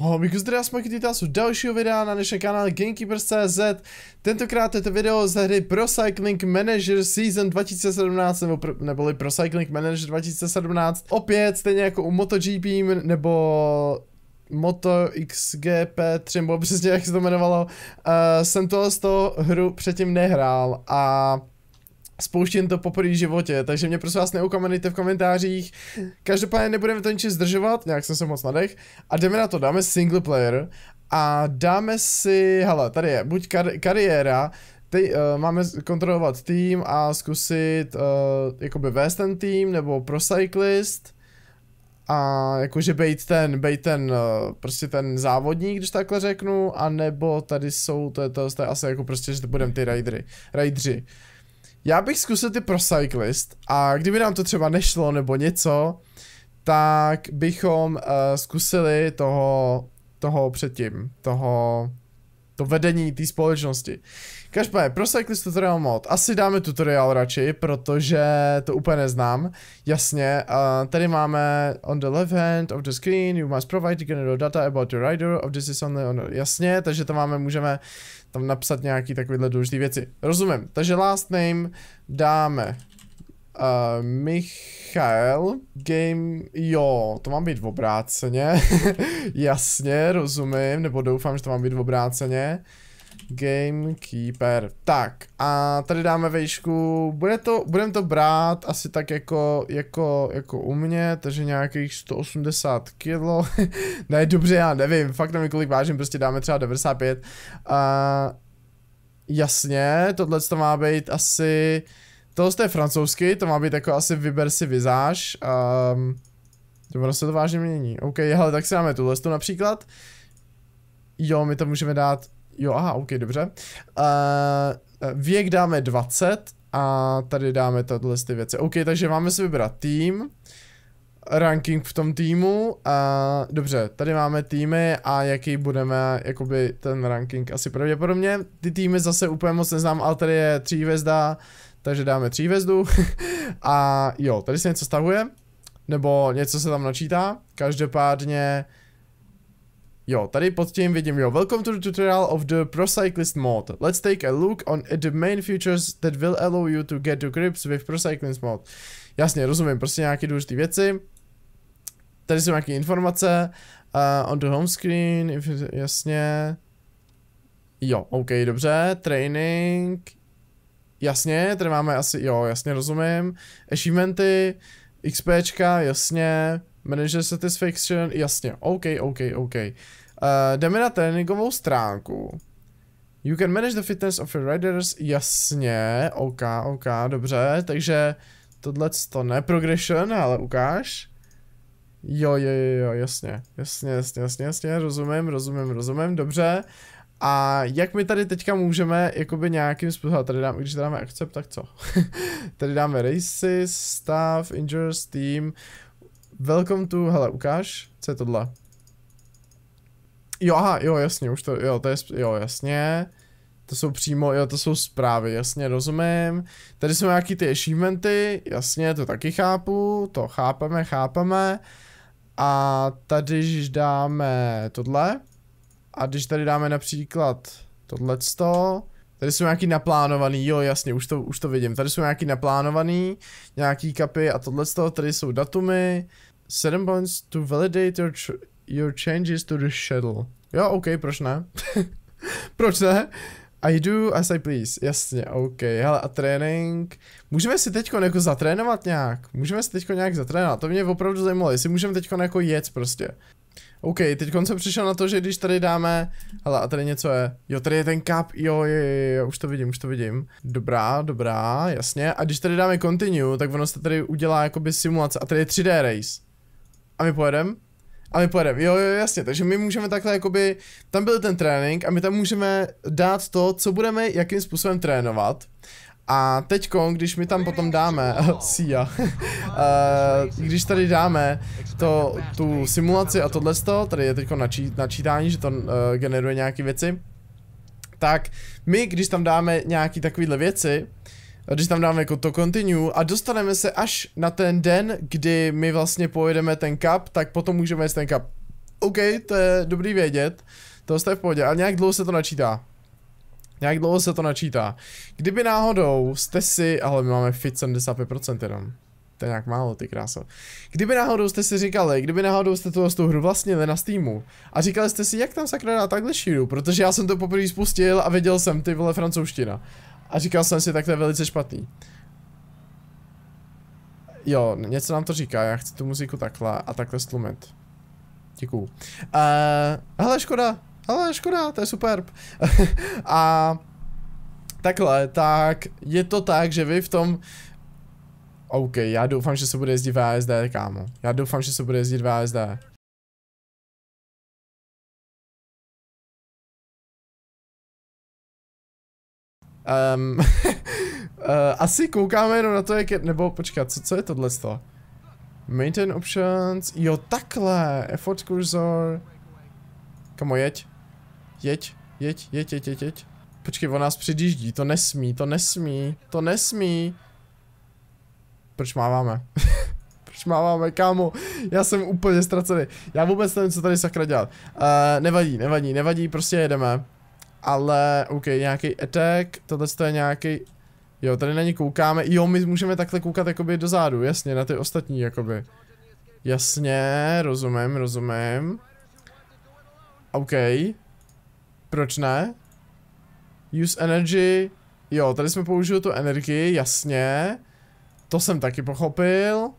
Homiku, zdraví vás vás u dalšího videa na našem kanále Gamekeepers.cz Tentokrát je to video z hry Pro Cycling Manager Season 2017 nebo pro, neboli Pro Cycling Manager 2017 Opět stejně jako u MotoGP nebo Moto XGP3 nebo přesně jak se to jmenovalo uh, Jsem tohle z toho hru předtím nehrál a spouštím to poprvé v životě, takže mě prosím vás neukomenujte v komentářích. Každopádně nebudeme to ničím zdržovat, nějak jsem se moc nadech. A jdeme na to, dáme single player a dáme si, hele, tady je, buď kar- kariéra, Teď uh, máme kontrolovat tým a zkusit uh, jakoby vést ten tým nebo pro cyclist a jakože bejt ten, bejt ten, uh, prostě ten závodník, když takhle řeknu, a nebo tady jsou, to je to, to je asi jako prostě, že budeme ty ridery, rideři. Já bych zkusil ty pro cyclist a kdyby nám to třeba nešlo nebo něco, tak bychom uh, zkusili toho, toho předtím, toho to vedení té společnosti. Každopádně, pro Cyclist Tutorial mod, asi dáme tutorial radši, protože to úplně neznám. Jasně, uh, tady máme on the left hand of the screen, you must provide the general data about your rider, of this is only on, jasně, takže to máme, můžeme tam napsat nějaký takovýhle důležitý věci. Rozumím, takže last name dáme Uh, Michal Game, jo, to mám být v obráceně, jasně, rozumím, nebo doufám, že to mám být v obráceně. Gamekeeper, tak a tady dáme vejšku, bude to, budem to brát asi tak jako, jako, jako u mě, takže nějakých 180 kilo, ne dobře, já nevím, fakt nevím kolik vážím, prostě dáme třeba 95. Uh, eh, jasně, tohle to má být asi Tohle je francouzský, to má být jako asi vyber si vizáž. Um, to ono se to vážně mění. OK, hele, tak si dáme tuhle tu například. Jo, my to můžeme dát, jo, aha, OK, dobře. Uh, věk dáme 20 a tady dáme tohle ty věci. OK, takže máme si vybrat tým ranking v tom týmu a dobře, tady máme týmy a jaký budeme, jakoby ten ranking asi pravděpodobně, ty týmy zase úplně moc neznám, ale tady je hvězda. Takže dáme tří hvězdu a jo, tady se něco stahuje, nebo něco se tam načítá, každopádně Jo, tady pod tím vidím, jo, welcome to the tutorial of the Procyclist mod. Let's take a look on at the main features that will allow you to get to grips with Procyclist mod. Jasně, rozumím, prostě nějaké důležité věci. Tady jsou nějaké informace, uh, on the home screen, if, jasně. Jo, ok, dobře, training, Jasně, tady máme asi, jo, jasně, rozumím. Achievementy, XPčka, jasně. Manager Satisfaction, jasně, OK, OK, OK. Uh, jdeme na tréninkovou stránku. You can manage the fitness of your riders, jasně, OK, OK, dobře, takže tohle to ne progression, ale ukáž. Jo, jo, jo, jo, jasně, jasně, jasně, jasně, jasně, rozumím, rozumím, rozumím, dobře. A jak my tady teďka můžeme jakoby nějakým způsobem, tady dáme, když dáme accept, tak co? tady dáme races, staff, injures, team, welcome to, hele ukáž, co je tohle? Jo, aha, jo, jasně, už to, jo, to je, jo, jasně. To jsou přímo, jo, to jsou zprávy, jasně, rozumím. Tady jsou nějaký ty achievementy, jasně, to taky chápu, to chápeme, chápeme. A tady když dáme tohle, a když tady dáme například tohleto, tady jsou nějaký naplánovaný, jo jasně, už to, už to vidím, tady jsou nějaký naplánovaný, nějaký kapy a tohleto, tady jsou datumy, 7 points to validate your, your changes to the schedule. Jo, ok, proč ne? proč ne? I do as I please, jasně, ok, hele a trénink, můžeme si teďko jako zatrénovat nějak, můžeme si teďko nějak zatrénovat, to mě opravdu zajímalo, jestli můžeme teďko jako jet prostě, OK, teď jsem přišel na to, že když tady dáme, hele, a tady něco je, jo, tady je ten kap, jo, jo, jo, jo, už to vidím, už to vidím, dobrá, dobrá, jasně, a když tady dáme continue, tak ono se tady udělá jakoby simulace, a tady je 3D race, a my pojedeme, a my pojedeme, jo, jo, jasně, takže my můžeme takhle jakoby, tam byl ten trénink a my tam můžeme dát to, co budeme, jakým způsobem trénovat. A teď, když my tam potom dáme, Sia, když tady dáme to, tu simulaci a tohle, tady je teď načí, načítání, že to uh, generuje nějaké věci, tak my, když tam dáme nějaký takovéhle věci, když tam dáme jako to continue a dostaneme se až na ten den, kdy my vlastně pojedeme ten cup, tak potom můžeme jít ten cup. OK, to je dobrý vědět, to jste v pohodě, ale nějak dlouho se to načítá. Nějak dlouho se to načítá. Kdyby náhodou jste si, ale my máme fit 75% jenom. To je nějak málo, ty kráso. Kdyby náhodou jste si říkali, kdyby náhodou jste tu, tu hru vlastnili na Steamu a říkali jste si, jak tam sakra dá takhle šíru, protože já jsem to poprvé spustil a věděl jsem ty vole francouzština. A říkal jsem si, tak to je velice špatný. Jo, něco nám to říká, já chci tu muziku takhle a takhle stlumit. Děkuju. Uh, hele, škoda, ale škoda, to je super. a takhle, tak je to tak, že vy v tom OK, já doufám, že se bude jezdit VSD, kámo. Já doufám, že se bude jezdit VSD. Um, eh, asi koukáme jenom na to, jak je, nebo počkat, co, co je tohle to? Maintain options, jo takhle, effort cursor. Kamo, jeď. Jeď, jeď, jeď, jeď, jeď, jeď. Počkej, on nás předjíždí, to nesmí, to nesmí, to nesmí. Proč máváme? Proč máváme, kámo? Já jsem úplně ztracený. Já vůbec nevím, co tady sakra dělat. Uh, nevadí, nevadí, nevadí, prostě jedeme. Ale, OK, nějaký etek, tohle je nějaký. Jo, tady na ně koukáme. Jo, my můžeme takhle koukat jakoby dozadu, jasně, na ty ostatní, jakoby. Jasně, rozumím, rozumím. OK, proč ne? Use energy. Jo, tady jsme použili tu energii, jasně. To jsem taky pochopil.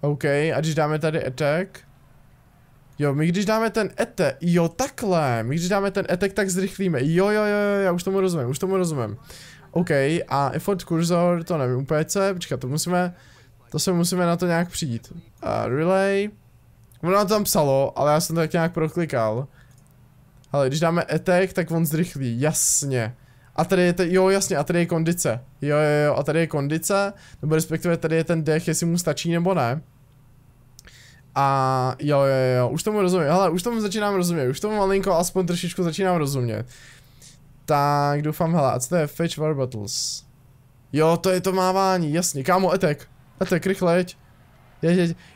OK, a když dáme tady attack. Jo, my když dáme ten etek, jo takhle, my když dáme ten etek, tak zrychlíme, jo jo jo, já už tomu rozumím, už tomu rozumím. OK, a effort cursor, to nevím úplně co, počkat, to musíme, to se musíme na to nějak přijít. A relay, ono tam psalo, ale já jsem to tak nějak proklikal. Ale když dáme etek, tak on zrychlí, jasně. A tady je, te, jo jasně, a tady je kondice. Jo, jo, jo, a tady je kondice, nebo respektive tady je ten dech, jestli mu stačí nebo ne. A jo, jo, jo, už tomu rozumím, hele, už tomu začínám rozumět, už tomu malinko aspoň trošičku začínám rozumět. Tak doufám, hele, a co to je Fetch War Battles? Jo, to je to mávání, jasně, kámo, etek, etek, rychle jeď je,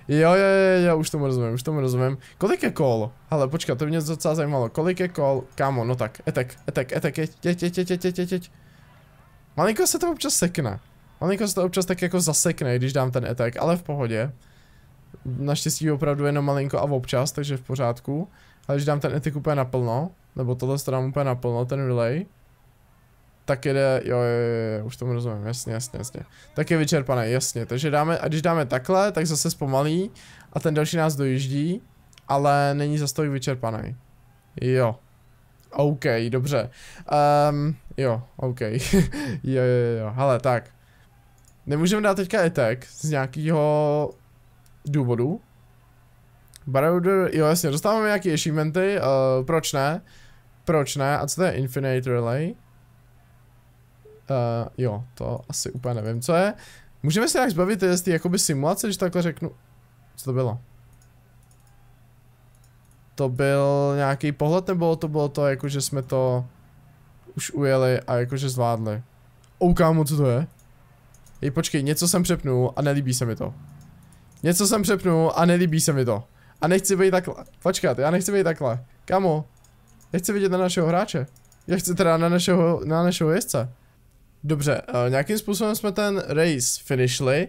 jo, jo, jo, jo, už tomu rozumím, už tomu rozumím. Kolik je kol? Ale počkat, to mě docela zajímalo. Kolik je kol? Kámo, no tak, etek, etek, etek, etek, etek, etek, etek. jeď, Malinko se to občas sekne. Malinko se to občas tak jako zasekne, když dám ten etek, ale v pohodě. Naštěstí opravdu jenom malinko a občas, takže v pořádku. Ale když dám ten etek úplně naplno, nebo tohle to dám úplně naplno, ten relay, tak jede, jo, jo, jo, už tomu rozumím, jasně, jasně, jasně. Tak je vyčerpaný, jasně, takže dáme, a když dáme takhle, tak zase zpomalí a ten další nás dojíždí, ale není zase tolik vyčerpaný. Jo. OK, dobře. Um, jo, OK. jo, jo, jo, hele, tak. Nemůžeme dát teďka etek z nějakého důvodu. Barouder, jo jasně, dostáváme nějaké achievementy, uh, proč ne? Proč ne? A co to je Infinite Relay? Uh, jo, to asi úplně nevím, co je. Můžeme se nějak zbavit eh, z té jakoby simulace, když takhle řeknu. Co to bylo? To byl nějaký pohled, nebo to bylo to, jako že jsme to už ujeli a jakože zvládli. Oh, kámo, co to je? Hej počkej, něco jsem přepnul a nelíbí se mi to. Něco jsem přepnul a nelíbí se mi to. A nechci být takhle. Počkat, já nechci být takhle. Kamo, já chci vidět na našeho hráče. Já chci teda na našeho, na našeho jezdce. Dobře, uh, nějakým způsobem jsme ten race finishli.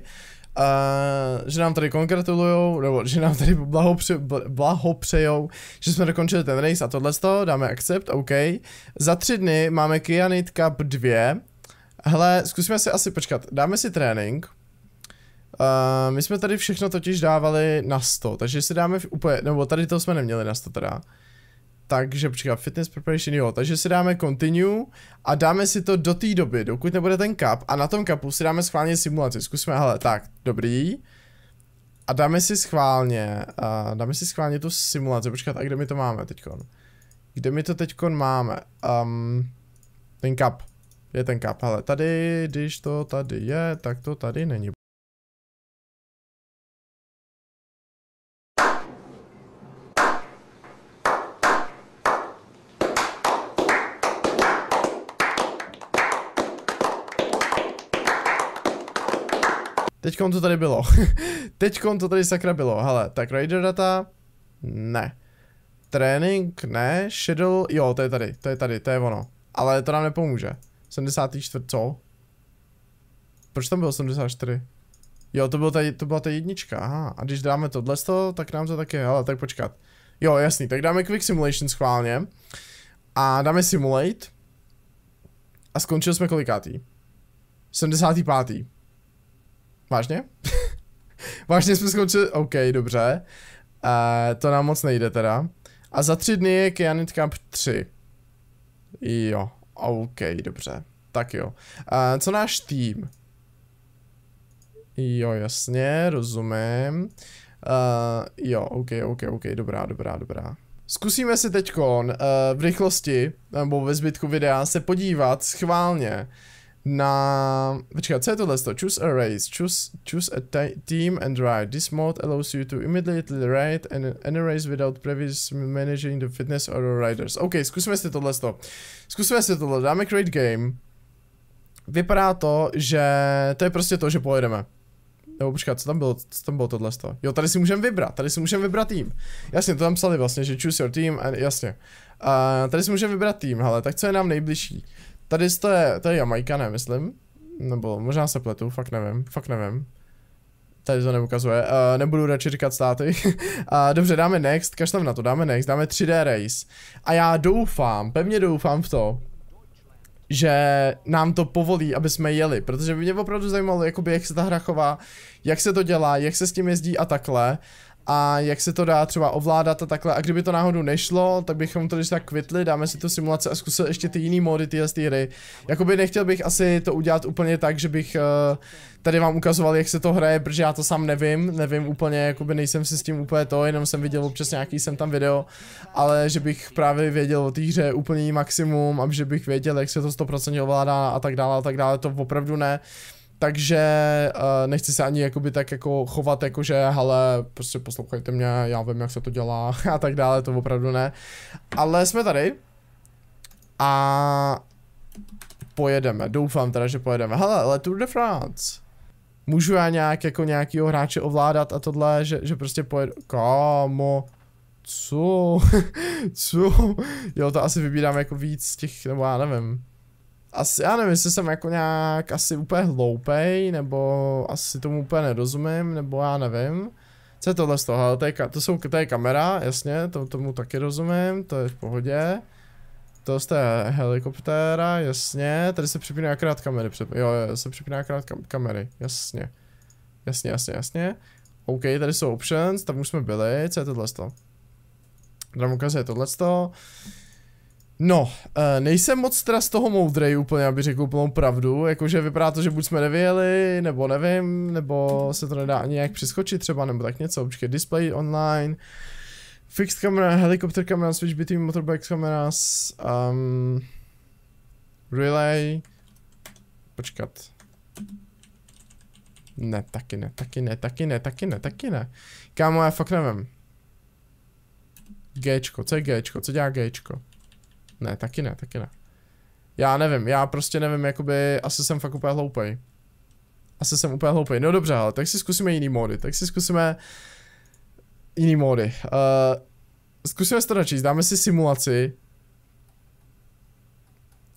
Uh, že nám tady kongratulujou, nebo že nám tady blahopře, blahopřejou, že jsme dokončili ten race a tohle dáme accept, OK. Za tři dny máme Kianit Cup 2. Hele, zkusíme si asi počkat, dáme si trénink. Uh, my jsme tady všechno totiž dávali na 100, takže si dáme úplně, nebo tady to jsme neměli na 100 teda takže počkat, fitness preparation, jo, takže si dáme continue a dáme si to do té doby, dokud nebude ten cup a na tom cupu si dáme schválně simulaci, zkusme, hele, tak, dobrý. A dáme si schválně, uh, dáme si schválně tu simulaci, počkat, a kde my to máme teďkon? Kde my to teďkon máme? Um, ten cup, je ten cup, hele, tady, když to tady je, tak to tady není. Teď to tady bylo. Teď to tady sakra bylo. Hele, tak Raider data, ne. Trénink, ne. Shadow, jo, to je tady, to je tady, to je ono. Ale to nám nepomůže. 74, co? Proč tam bylo 74? Jo, to, bylo ta, to byla ta jednička, aha. A když dáme tohle, tak nám to taky, hele, tak počkat. Jo, jasný, tak dáme Quick Simulation schválně. A dáme Simulate. A skončil jsme kolikátý? 75. Vážně? Vážně jsme skončili, OK, dobře. Uh, to nám moc nejde teda. A za tři dny je Kianit Cup 3. Jo, OK, dobře. Tak jo. Uh, co náš tým? Jo, jasně, rozumím. Uh, jo, OK, OK, OK, dobrá, dobrá, dobrá. Zkusíme si teďkon uh, eh, v rychlosti, nebo ve zbytku videa, se podívat schválně na... Počkej, co je tohle? Choose a race. Choose, choose a team and ride. This mode allows you to immediately ride and any race without previous managing the fitness or the riders. OK, zkusme si tohle. Zkusme si tohle. Dáme create game. Vypadá to, že to je prostě to, že pojedeme. Nebo počkat, co tam bylo, co tam bylo tohle sto? Jo, tady si můžeme vybrat, tady si můžeme vybrat tým. Jasně, to tam psali vlastně, že choose your team, a, jasně. Uh, tady si můžeme vybrat tým, ale tak co je nám nejbližší? Tady jste, to je Jamaika, ne, myslím. Nebo možná se pletu, fakt nevím, fakt nevím. Tady to neukazuje, uh, nebudu radši říkat státy. uh, dobře, dáme next, kašlem na to, dáme next, dáme 3D race. A já doufám, pevně doufám v to, že nám to povolí, aby jsme jeli, protože by mě opravdu zajímalo, jakoby, jak se ta hra chová, jak se to dělá, jak se s tím jezdí a takhle a jak se to dá třeba ovládat a takhle. A kdyby to náhodou nešlo, tak bychom to když tak kvitli, dáme si tu simulaci a zkusil ještě ty jiný mody tyhle z té hry. Jakoby nechtěl bych asi to udělat úplně tak, že bych uh, tady vám ukazoval, jak se to hraje, protože já to sám nevím, nevím úplně, jakoby nejsem si s tím úplně to, jenom jsem viděl občas nějaký jsem tam video, ale že bych právě věděl o té hře úplně maximum a že bych věděl, jak se to 100% ovládá a tak dále a tak dále, to opravdu ne takže uh, nechci se ani jakoby tak jako chovat jako že hele prostě poslouchejte mě, já vím jak se to dělá a tak dále, to opravdu ne. Ale jsme tady a pojedeme, doufám teda, že pojedeme. Hele, Le Tour de France. Můžu já nějak jako nějakýho hráče ovládat a tohle, že, že prostě pojedu, kámo, co, co, jo to asi vybírám jako víc těch, nebo já nevím asi, já nevím, jestli jsem jako nějak asi úplně hloupej, nebo asi tomu úplně nerozumím, nebo já nevím. Co je tohle z toho? Ale to, je, to, jsou, to je kamera, jasně, to, tomu taky rozumím, to je v pohodě. To je helikoptéra, jasně, tady se připíná akorát kamery, před, jo, jo, se připíná akorát kam, kamery, jasně. Jasně, jasně, jasně. OK, tady jsou options, tam už jsme byli, co je tohle z toho? Dramukaz je tohle z toho. No, eh, nejsem moc teda z toho moudrej úplně, aby řekl úplnou pravdu, jakože vypadá to, že buď jsme nevyjeli, nebo nevím, nebo se to nedá ani nějak přeskočit třeba, nebo tak něco, počkej, display online, fixed camera, helicopter camera, switch between motorbike cameras, um, relay, počkat, ne, taky ne, taky ne, taky ne, taky ne, taky ne, kámo, já fakt nevím, Gčko, co je Gčko, co dělá Gčko? Ne, taky ne, taky ne. Já nevím, já prostě nevím, jakoby, asi jsem fakt úplně hloupej. Asi jsem úplně hloupej. No dobře, ale tak si zkusíme jiný módy, tak si zkusíme jiný módy. Uh, zkusíme si to načíst, dáme si simulaci.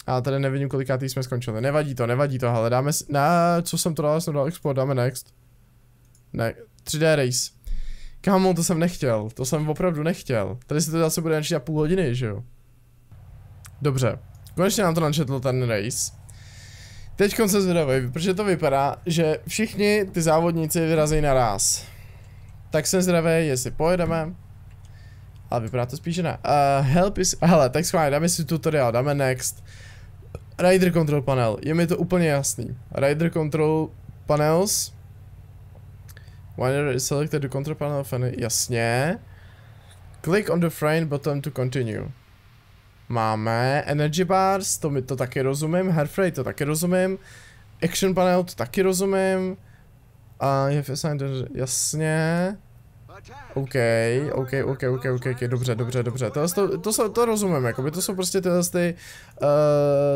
A tady nevím, kolikátý jsme skončili. Nevadí to, nevadí to, ale dáme si... Na, co jsem to dal, jsem dal export, dáme next. Ne, 3D race. Kámo, to jsem nechtěl, to jsem opravdu nechtěl. Tady se to zase bude načít a půl hodiny, že jo? Dobře, konečně nám to načetl ten race. Teď se zvědavý, protože to vypadá, že všichni ty závodníci vyrazí naraz. Tak jsem zvědavý, jestli pojedeme. Ale vypadá to spíš ne. Uh, help is... Hele, tak schválně, dáme si tutoriál, dáme next. Rider control panel, je mi to úplně jasný. Rider control panels. Winer is selected the control panel, jasně. Click on the frame button to continue. Máme Energy Bars, to mi to taky rozumím, Hairfray to taky rozumím, Action Panel to taky rozumím, a je jasně. OK, OK, OK, OK, OK, okay dobře, dobře, dobře, to, to, to, to, to rozumím, jakoby to jsou prostě tyhle ty, uh,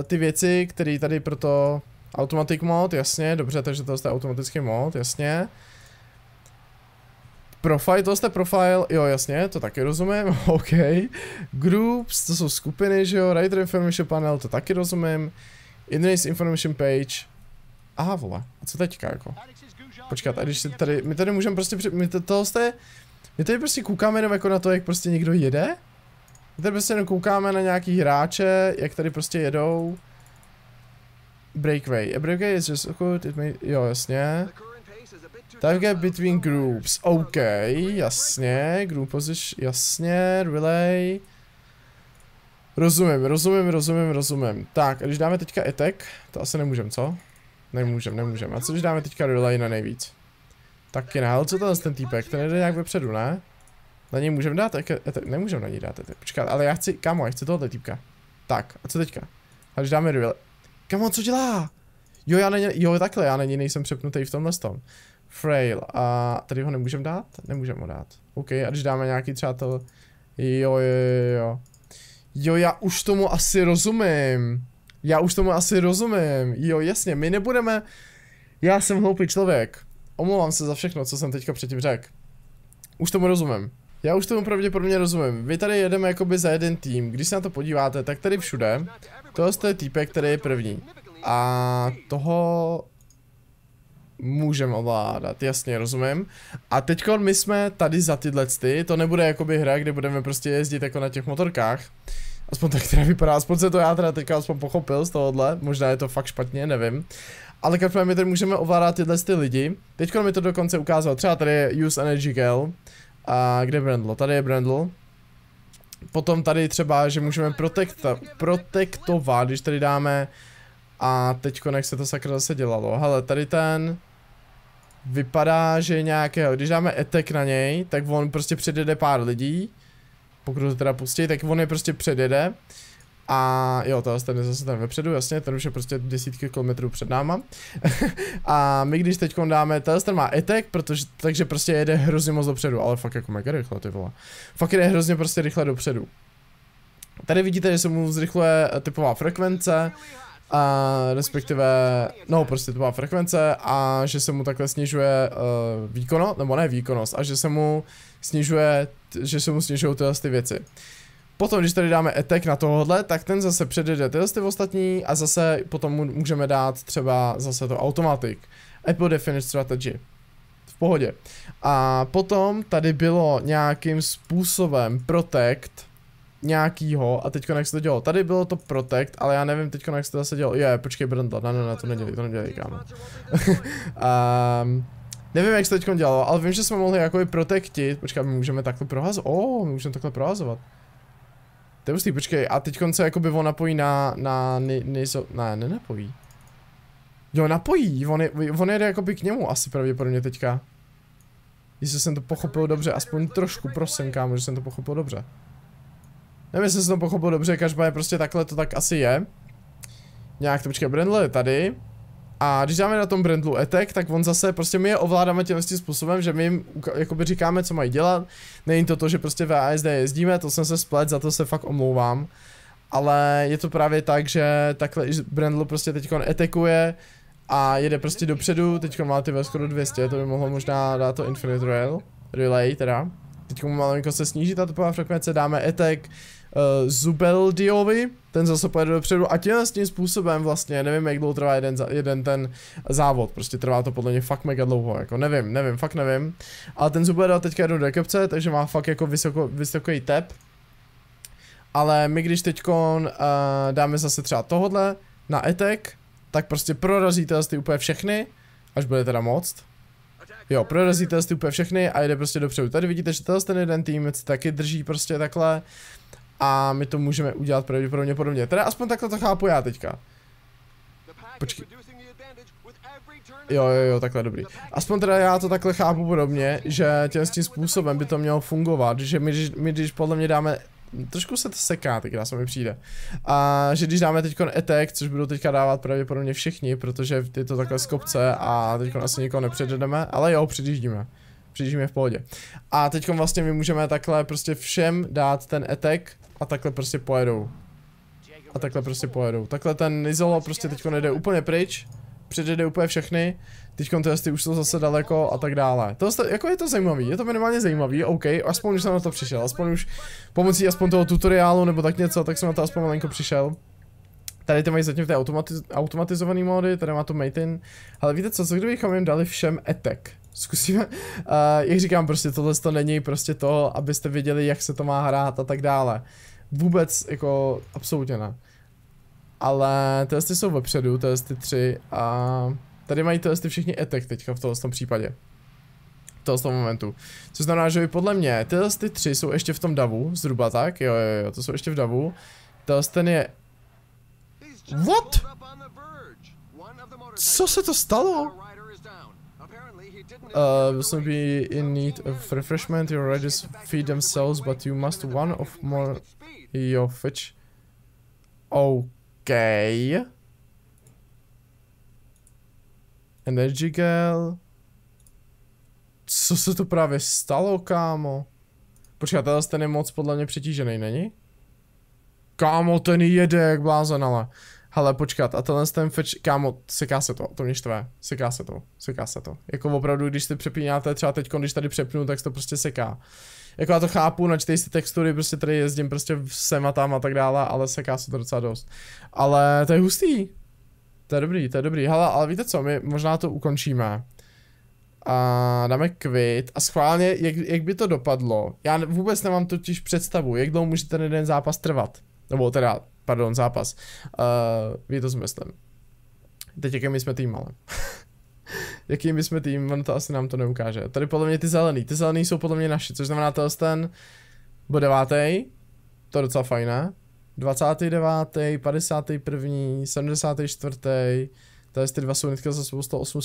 ty věci, které tady proto Automatic mod, jasně, dobře, takže to je automatický mod, jasně. Profile, to jste profile, jo jasně, to taky rozumím, ok. Groups, to jsou skupiny, že jo, Writer Information Panel, to taky rozumím. Indonesia Information Page. Aha, vole, a co teďka jako? Počkat, a když si tady, my tady můžeme prostě, my to, toho jste, my tady prostě koukáme jenom jako na to, jak prostě někdo jede. My tady prostě jenom koukáme na nějaký hráče, jak tady prostě jedou. Breakaway, a breakaway is just good, it may, jo jasně. Target between groups, OK, jasně, group position, jasně, relay. Rozumím, rozumím, rozumím, rozumím. Tak, a když dáme teďka etek, to asi nemůžem, co? Nemůžem, nemůžem. A co když dáme teďka relay na nejvíc? Taky ne, ale co tenhle ten týpek, ten jde nějak vepředu, ne? Na něj můžeme dát etek, etek. nemůžem na něj dát etek, počkat, ale já chci, kamo, já chci tohle týpka. Tak, a co teďka? A když dáme relay, kamo, co dělá? Jo, já není, jo, takhle, já na něj nejsem přepnutý v tomhle tom. Frail a tady ho nemůžeme dát? Nemůžeme ho dát. OK, a když dáme nějaký třeba to... Jo, jo, jo, jo. Jo, já už tomu asi rozumím. Já už tomu asi rozumím. Jo, jasně, my nebudeme... Já jsem hloupý člověk. Omlouvám se za všechno, co jsem teďka předtím řekl. Už tomu rozumím. Já už tomu pravděpodobně rozumím. Vy tady jedeme jakoby za jeden tým. Když se na to podíváte, tak tady všude. To je týpek, který je první. A toho můžeme ovládat, jasně, rozumím. A teď my jsme tady za tyhle ty, to nebude jakoby hra, kde budeme prostě jezdit jako na těch motorkách. Aspoň tak teda vypadá, aspoň se to já teda teďka aspoň pochopil z tohohle, možná je to fakt špatně, nevím. Ale každopádně my tady můžeme ovládat tyhle ty lidi. Teď mi to dokonce ukázal, třeba tady je Use Energy Gel. A kde je Brandl? Tady je Brandl. Potom tady třeba, že můžeme protekta, protektovat, když tady dáme... A teď jak se to sakra zase dělalo. Hele, tady ten vypadá, že nějakého, když dáme etek na něj, tak on prostě předjede pár lidí, pokud ho teda pustí, tak on je prostě předjede. A jo, to ten je zase ten vepředu, jasně, ten už je prostě desítky kilometrů před náma. a my když teď dáme, tenhle ten má etek, protože, takže prostě jede hrozně moc dopředu, ale fakt jako mega rychle ty vole. Fakt jede hrozně prostě rychle dopředu. Tady vidíte, že se mu zrychluje typová frekvence, a respektive, no prostě to má frekvence a že se mu takhle snižuje uh, eh, výkonnost, nebo ne výkonnost, a že se mu snižuje, že se mu snižují tyhle ty věci. Potom, když tady dáme etek na tohle, tak ten zase předjede tyhle ty ostatní a zase potom mu můžeme dát třeba zase to automatic. Apple Definite Strategy. V pohodě. A potom tady bylo nějakým způsobem protect, nějakýho a teďko jak se to dělo. Tady bylo to Protect, ale já nevím teďko jak se to zase dělo. Je, počkej brndla, ne, ne, ne, to nedělej, to nedělej, kámo. um, nevím jak se teďko dělalo, ale vím, že jsme mohli jakoby protektit. Počkej, my můžeme takhle prohazovat. O, oh, my můžeme takhle prohazovat. To je ústý, počkej, a teďko se jakoby on napojí na, na, ne, ne, ne, ne, napojí. Jo, napojí, on, je, on jede jakoby k němu asi pravděpodobně teďka. Jestli jsem to pochopil dobře, aspoň trošku, prosím kámo, že jsem to pochopil dobře. Nevím, jestli jsem to pochopil dobře, každopádně prostě takhle to tak asi je. Nějak to počkej, Brendle je tady. A když dáme na tom Brendlu etek, tak on zase, prostě my je ovládáme tím způsobem, že my jim jakoby říkáme, co mají dělat. Není to to, že prostě v ASD jezdíme, to jsem se splet, za to se fakt omlouvám. Ale je to právě tak, že takhle Brendlu prostě on etekuje a jede prostě dopředu, teď má ty skoro 200, to by mohlo možná dát to Infinite Rail, Relay teda. Teď malinko se sníží ta topová frekvence, dáme etek, Eh, Zubeldiovi, ten zase pojede dopředu a tím s tím způsobem vlastně, nevím jak dlouho trvá jeden, jeden ten závod, prostě trvá to podle mě fakt mega dlouho, jako nevím, nevím, fakt nevím. Ale ten Zubelda teďka jdu do kepce, takže má fakt jako vysoko, vysoký tep. Ale my když teď uh, eh, dáme zase třeba tohodle na etek, tak prostě prorazíte ty úplně všechny, až bude teda moc. Jo, prorazíte ty úplně všechny a jede prostě dopředu. Tady vidíte, že ten jeden tým taky drží prostě takhle a my to můžeme udělat pravděpodobně podobně. Teda aspoň takhle to chápu já teďka. Počkej. Jo, jo, jo, takhle dobrý. Aspoň teda já to takhle chápu podobně, že tím s tím způsobem by to mělo fungovat, že my, my když podle mě dáme trošku se to seká, teď se mi přijde. A že když dáme teď etek, což budou teďka dávat pravděpodobně všichni, protože je to takhle z kopce a teď asi nikoho nepředjedeme, ale jo, předjíždíme. Předjíždíme v pohodě. A teď vlastně my můžeme takhle prostě všem dát ten etek a takhle prostě pojedou. A takhle prostě pojedou. Takhle ten Nizolo prostě teďko nejde úplně pryč. Předjede úplně všechny. Teďkon ty už jsou zase daleko a tak dále. To jste, jako je to zajímavý, je to minimálně zajímavý, OK, aspoň už jsem na to přišel, aspoň už pomocí aspoň toho tutoriálu nebo tak něco, tak jsem na to aspoň malinko přišel. Tady ty mají zatím ty automatiz automatizované módy, tady má to Matin. Ale víte co, co kdybychom jim dali všem etek? zkusíme, uh, jak říkám, prostě tohle to není prostě to, abyste věděli, jak se to má hrát a tak dále. Vůbec, jako, absolutně ne. Ale testy jsou vepředu, testy tři a tady mají testy všichni etek teďka v tom případě. V tom momentu. Což znamená, že podle mě testy tři jsou ještě v tom davu, zhruba tak, jo jo jo, to jsou ještě v davu. Test ten je... What? Co se to stalo? uh, will be in need of refreshment. Your riders feed themselves, but you must one of more your fetch. Okay. Energy gel. Co se to právě stalo, kámo? Počkat, teda ten je moc podle mě přetížený, není? Kámo, ten jede jak blázen, ale. Hele, počkat, a tenhle ten fetch, kámo, seká se to, to mě štve, seká se to, seká se to. Jako opravdu, když si přepínáte třeba teď, když tady přepnu, tak se to prostě seká. Jako já to chápu, načtej si textury, prostě tady jezdím prostě sem a tam a tak dále, ale seká se to docela dost. Ale to je hustý. To je dobrý, to je dobrý. Hele, ale víte co, my možná to ukončíme. A dáme quit a schválně, jak, jak by to dopadlo, já vůbec nemám totiž představu, jak dlouho může ten jeden zápas trvat. Nebo teda pardon, zápas. Uh, víte, co myslím. Teď jaký my jsme tým, ale. jaký my jsme tým, on to asi nám to neukáže. Tady podle mě ty zelený, ty zelený jsou podle mě naši, což znamená to ten bude devátý, to je docela fajné. 29., 51., 74., Tady ty dva jsou hnedka za sebou 108,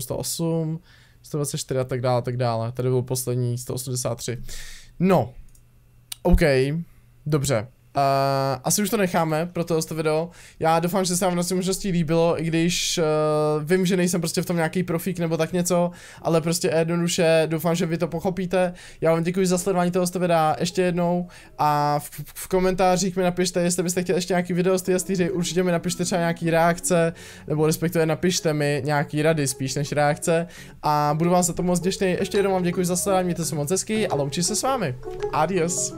108, 124 a tak dále, tak dále. Tady byl poslední 183. No, OK, dobře. Uh, asi už to necháme pro tohle video. Já doufám, že se vám na možností líbilo, i když uh, vím, že nejsem prostě v tom nějaký profík nebo tak něco, ale prostě jednoduše doufám, že vy to pochopíte. Já vám děkuji za sledování tohoto videa ještě jednou a v, v komentářích mi napište, jestli byste chtěli ještě nějaký video z té určitě mi napište třeba nějaký reakce, nebo respektive napište mi nějaký rady spíš než reakce a budu vám za to moc děšný. Ještě jednou vám děkuji za sledování, mějte se moc hezky a loučí se s vámi. Adios.